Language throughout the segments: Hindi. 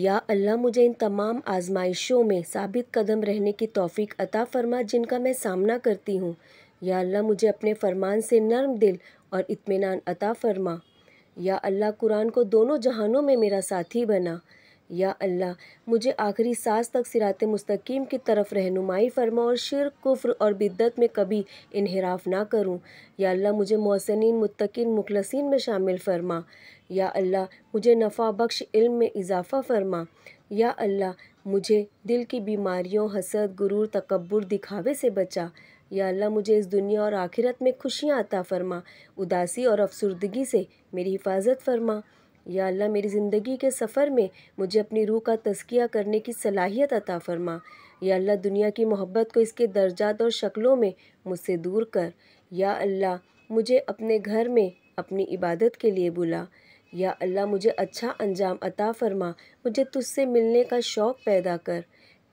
या अल्लाह मुझे इन तमाम आजमाइशों में साबित कदम रहने की तौफीक अता फरमा जिनका मैं सामना करती हूँ या अल्लाह मुझे अपने फरमान से नर्म दिल और इत्मीनान अता फरमा या अल्लाह कुरान को दोनों जहानों में मेरा साथी बना या अल्लाह मुझे आखिरी सांस तक सिरात मुस्तकीम की तरफ रहनुमाई फरमा और शिर कुफ्र और बिद्दत में कभी इनहराफ ना करूं या अल्लाह मुझे मौसनिन मुतकिन मुखलसिन में शामिल फरमा या अल्लाह मुझे नफ़ा बख्श इल्म में इजाफ़ा फरमा या अल्लाह मुझे दिल की बीमारियों हसद गुरूर तकबर दिखावे से बचा या अल्लाह मुझे इस दुनिया और आखिरत में खुशियाँ अता फरमा उदासी और अफसरदगी से मेरी हिफाजत फरमा या अल्लाह मेरी ज़िंदगी के सफ़र में मुझे अपनी रूह का तस्किया करने की सलाहियत अता फरमा या अल्लाह दुनिया की मोहब्बत को इसके दर्जात और शक्लों में मुझसे दूर कर या अल्लाह मुझे अपने घर में अपनी इबादत के लिए बुला या अल्लाह मुझे अच्छा अंजाम अता फरमा मुझे तुझसे मिलने का शौक़ पैदा कर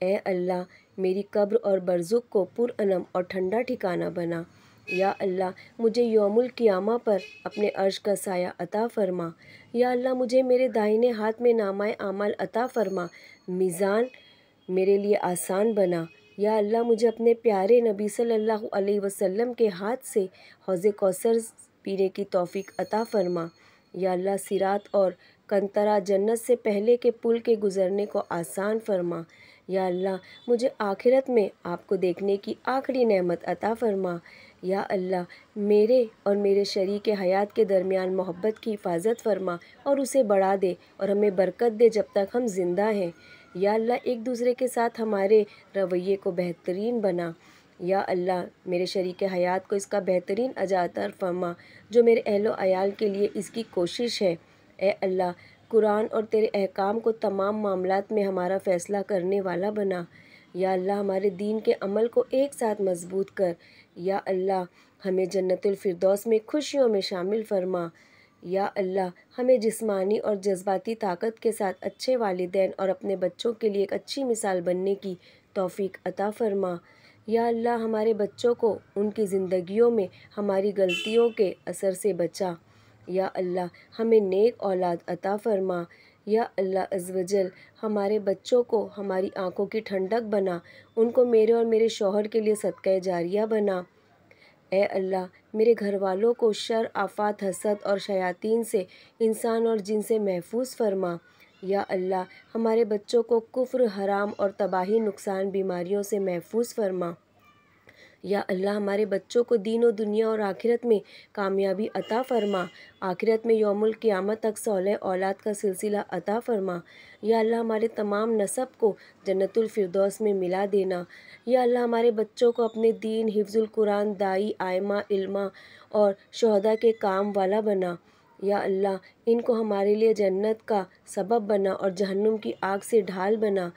ए अल्लाह मेरी कब्र और बरजुक को पुरम और ठंडा ठिकाना बना या अल्लाह मुझे योमुल क़ियामा पर अपने अर्श का साया अता फ़रमा या अल्लाह मुझे मेरे दाहिने हाथ में नामाय आमल अता फ़रमा मिज़ान मेरे लिए आसान बना या अल्लाह मुझे अपने प्यारे नबी सल्लल्लाहु अलैहि वसल्लम के हाथ से हौज़ कौसर पीने की तौफीक अता फ़रमा या अल्लाह सिरात और कंतरा जन्नत से पहले के पुल के गुज़रने को आसान फरमा या अल्लाह मुझे आखिरत में आपको देखने की आखिरी नेमत अता फरमा या अल्लाह मेरे और मेरे शरीक हयात के दरमियान मोहब्बत की हिफाजत फरमा और उसे बढ़ा दे और हमें बरकत दे जब तक हम ज़िंदा हैं या अल्लाह एक दूसरे के साथ हमारे रवैये को बेहतरीन बना या अल्लाह मेरे शरीक हयात को इसका बेहतरीन अजातर फरमा जो मेरे अहलो अयाल के लिए इसकी कोशिश है ए अल्लाह कुरान और तेरे अहकाम को तमाम मामलात में हमारा फ़ैसला करने वाला बना या अल्लाह हमारे दीन के अमल को एक साथ मजबूत कर या अल्लाह हमें जन्नतफरदौस में खुशियों में शामिल फरमा या अल्लाह हमें जिस्मानी और जज्बाती ताकत के साथ अच्छे वालदेन और अपने बच्चों के लिए एक अच्छी मिसाल बनने की तौफीक अता फरमा या अल्लाह हमारे बच्चों को उनकी ज़िंदगियों में हमारी गलतियों के असर से बचा या अल्लाह हमें नेक औलाद अता फरमा या अल्लाह अजवजल हमारे बच्चों को हमारी आंखों की ठंडक बना उनको मेरे और मेरे शोहर के लिए सदक़ जारिया बना ए अल्लाह मेरे घर वालों को शर आफात हसद और शयातीन से इंसान और जिन से महफूज फरमा या अल्लाह हमारे बच्चों को कुफ्र हराम और तबाही नुकसान बीमारियों से महफूज फरमा या अल्लाह हमारे बच्चों को दीन और दुनिया और आखिरत में कामयाबी अता फ़रमा आखिरत में यौमुल क़ियामत तक सौल औलाद का सिलसिला अता फ़रमा या अल्लाह हमारे तमाम नसब को जन्नतफरदौस में मिला देना या अल्लाह हमारे बच्चों को अपने दीन हिफ्ज़ुल कुरान दाई आयमा इल्मा और शहदा के काम वाला बना या अल्लाह इनको हमारे लिए जन्नत का सबब बना और जहन्नुम की आग से ढाल बना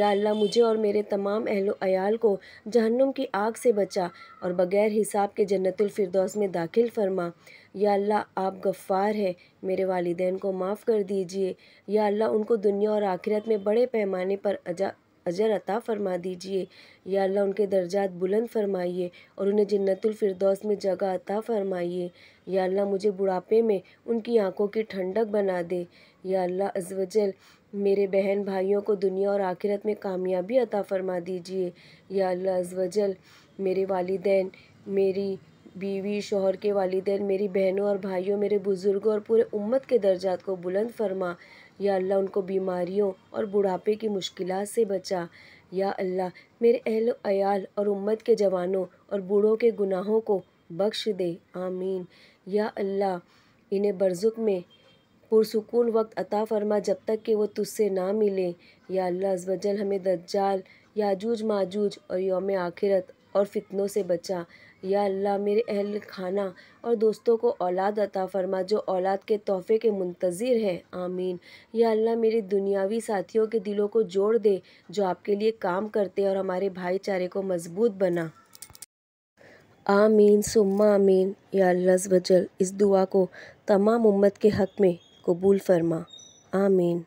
या अल्लाह मुझे और मेरे तमाम अहलो अयाल को जहन्नुम की आग से बचा और बग़ैर हिसाब के जन्नतफरदौस में दाखिल फरमा या अल्लाह आप गफ़ार है मेरे वालदेन को माफ़ कर दीजिए या अल्लाह उनको दुनिया और आखिरत में बड़े पैमाने पर अजा अजर अता फ़रमा दीजिए या अल्लाह उनके दर्जात बुलंद फ़रमाइए और उन्हें जन्नतुल फ़िरदौस में जगह अता फ़रमाइए या अल्लाह मुझे बुढ़ापे में उनकी आँखों की ठंडक बना दे या अल्लाह अज़वजल मेरे बहन भाइयों को दुनिया और आखिरत में कामयाबी अता फ़रमा दीजिए या अल्लाह अज़वजल मेरे वालदे मेरी बीवी शोहर के वालदे मेरी बहनों और भाइयों मेरे बुज़ुर्गों और पूरे उम्मत के दर्जात को बुलंद फरमा या अल्लाह उनको बीमारियों और बुढ़ापे की मुश्किल से बचा या अल्लाह मेरे अहल अयाल और उम्मत के जवानों और बूढ़ों के गुनाहों को बख्श दे आमीन या अल्लाह इन्हें बरजुक में पुरसकून वक्त अता फरमा जब तक कि वो तुझसे ना मिले या अल्लाह अजवजल हमें दज्जाल याजूज माजूज और योम आखिरत और फितनों से बचा या अल्लाह मेरे अहल खाना और दोस्तों को औलाद अता फरमा जो औलाद के तोहफ़े के मुंतज़र हैं आमीन या अल्लाह मेरे दुनियावी साथियों के दिलों को जोड़ दे जो आपके लिए काम करते और हमारे भाईचारे को मजबूत बना आमीन सुम्मा आमीन या अल्लाह वजल इस दुआ को तमाम उम्मत के हक़ में कबूल फरमा आमीन